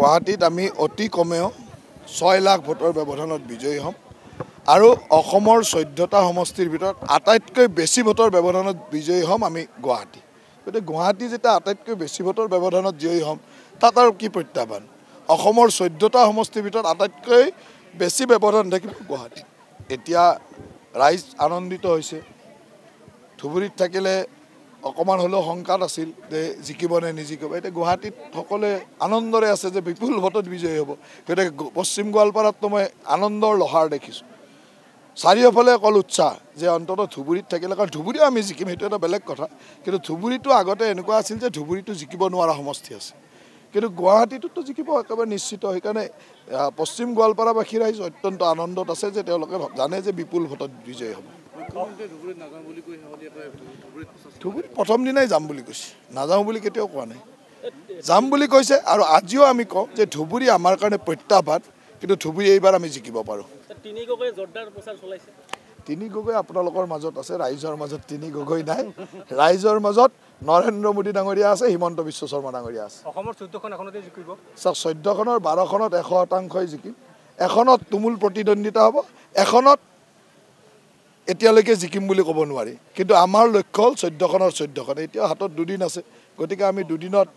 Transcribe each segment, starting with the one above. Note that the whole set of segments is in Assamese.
গুৱাহাটীত আমি অতি কমেও ছয় লাখ ভোটৰ ব্যৱধানত বিজয়ী হ'ম আৰু অসমৰ চৈধ্যটা সমষ্টিৰ ভিতৰত আটাইতকৈ বেছি ভোটৰ ব্যৱধানত বিজয়ী হ'ম আমি গুৱাহাটী গতিকে গুৱাহাটী যেতিয়া আটাইতকৈ বেছি ভোটৰ ব্যৱধানত জয়ী হ'ম তাত আৰু কি প্ৰত্যাহ্বান অসমৰ চৈধ্যটা সমষ্টিৰ ভিতৰত আটাইতকৈ বেছি ব্যৱধান থাকিব গুৱাহাটীত এতিয়া ৰাইজ আনন্দিত হৈছে ধুবুৰীত থাকিলে অকণমান হ'লেও শংকাত আছিল যে জিকিব নে নিজিকিব এতিয়া গুৱাহাটীত সকলোৱে আনন্দৰে আছে যে বিপুল ভোটত বিজয়ী হ'ব গতিকে পশ্চিম গোৱালপাৰাততো মই আনন্দৰ লহাৰ দেখিছোঁ চাৰিওফালে অকল উৎসাহ যে অন্ততঃ ধুবুৰীত থাকিলে কাৰণ ধুবুৰীও আমি জিকিম সেইটো এটা বেলেগ কথা কিন্তু ধুবুৰীটো আগতে এনেকুৱা আছিল যে ধুবুৰীটো জিকিব নোৱাৰা সমষ্টি আছে কিন্তু গুৱাহাটীটোতো জিকিব একেবাৰে নিশ্চিত সেইকাৰণে পশ্চিম গোৱালপাৰাবাসী ৰাইজ অত্যন্ত আনন্দত আছে যে তেওঁলোকে জানে যে বিপুল ভোটত বিজয়ী হ'ব ধুবুৰীত প্ৰথম দিনাই যাম বুলি কৈছে নাযাওঁ বুলি কেতিয়াও কোৱা নাই যাম বুলি কৈছে আৰু আজিও আমি কওঁ যে ধুবুৰী আমাৰ কাৰণে প্ৰত্যাহ্বান কিন্তু ধুবুৰী এইবাৰ আমি জিকিব পাৰোঁ তিনি গগৈ আপোনালোকৰ মাজত আছে ৰাইজৰ মাজত তিনি গগৈ নাই ৰাইজৰ মাজত নৰেন্দ্ৰ মোদী ডাঙৰীয়া আছে হিমন্ত বিশ্ব শৰ্মা ডাঙৰীয়া আছে চাওক চৈধ্যখনৰ বাৰখনত এশ শতাংশই জিকিম এখনত তুমুল প্ৰতিদ্বন্দ্বিতা হ'ব এখনত এতিয়ালৈকে জিকিম বুলি ক'ব নোৱাৰি কিন্তু আমাৰ লক্ষ্য হ'ল চৈধ্যখনৰ চৈধ্যখন এতিয়াও হাতত দুদিন আছে গতিকে আমি দুদিনত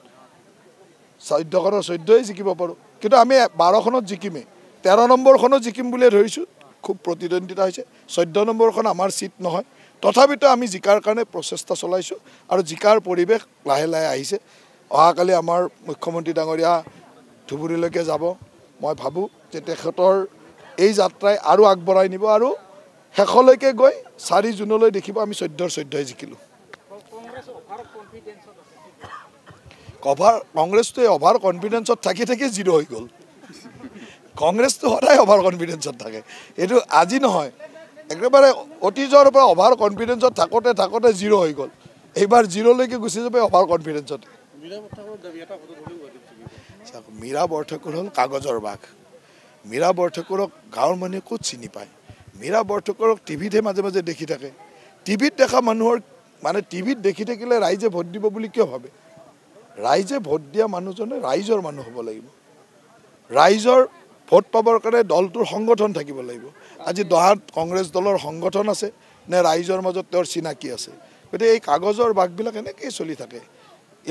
চৈধ্যখনৰ চৈধ্যই জিকিব পাৰোঁ কিন্তু আমি বাৰখনত জিকিমেই তেৰ নম্বৰখনো জিকিম বুলিয়ে ধৰিছোঁ খুব প্ৰতিদ্বন্দ্বিতা হৈছে চৈধ্য নম্বৰখন আমাৰ চিট নহয় তথাপিতো আমি জিকাৰ কাৰণে প্ৰচেষ্টা চলাইছোঁ আৰু জিকাৰ পৰিৱেশ লাহে লাহে আহিছে অহাকালি আমাৰ মুখ্যমন্ত্ৰী ডাঙৰীয়া ধুবুৰীলৈকে যাব মই ভাবোঁ যে তেখেতৰ এই যাত্ৰাই আৰু আগবঢ়াই নিব আৰু শেষলৈকে গৈ চাৰি জুনলৈ দেখিব আমি চৈধ্যৰ চৈধ্যই জিকিলোঁ অভাৰ কংগ্ৰেছটো অভাৰ কনফিডেঞ্চত থাকি থাকি জিৰ' হৈ গ'ল কংগ্ৰেছটো সদায় অভাৰ কনফিডেঞ্চত থাকে এইটো আজি নহয় একেবাৰে অতীজৰ পৰা অভাৰ কনফিডেঞ্চত থাকোঁতে থাকোঁতে জিৰ' হৈ গ'ল এইবাৰ জিৰ'লৈকে গুচি যাব অভাৰ কনফিডেঞ্চত মীৰা বৰঠাকুৰ হ'ল কাগজৰ বাঘ মীৰা বৰঠাকুৰক গাঁৱৰ মানুহে ক'ত চিনি পায় মীৰা বৰঠকৰক টিভিতহে মাজে মাজে দেখি থাকে টিভিত দেখা মানুহৰ মানে টিভিত দেখি থাকিলে ৰাইজে ভোট দিব বুলি কিয় ভাবে ৰাইজে ভোট দিয়া মানুহজনে ৰাইজৰ মানুহ হ'ব লাগিব ৰাইজৰ ভোট পাবৰ কাৰণে দলটোৰ সংগঠন থাকিব লাগিব আজি দহাত কংগ্ৰেছ দলৰ সংগঠন আছে নে ৰাইজৰ মাজত তেওঁৰ চিনাকি আছে গতিকে এই কাগজৰ বাঘবিলাক এনেকেই চলি থাকে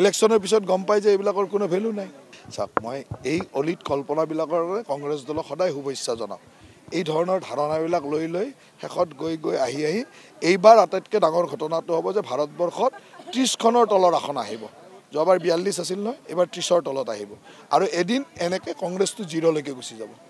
ইলেকশ্যনৰ পিছত গম পায় যে এইবিলাকৰ কোনো ভেলু নাই চাওক মই এই অলিত কল্পনাবিলাকৰ কাৰণে কংগ্ৰেছ দলক সদায় শুভেচ্ছা জনাওঁ এই ধৰণৰ ধাৰণাবিলাক লৈ লৈ শেষত গৈ গৈ আহি আহি এইবাৰ আটাইতকৈ ডাঙৰ ঘটনাটো হ'ব যে ভাৰতবৰ্ষত ত্ৰিছখনৰ তলৰ আসন আহিব যোৱাবাৰ বিয়াল্লিছ আছিল নহয় এইবাৰ ত্ৰিছৰ তলত আহিব আৰু এদিন এনেকৈ কংগ্ৰেছটো জিৰ'লৈকে গুচি যাব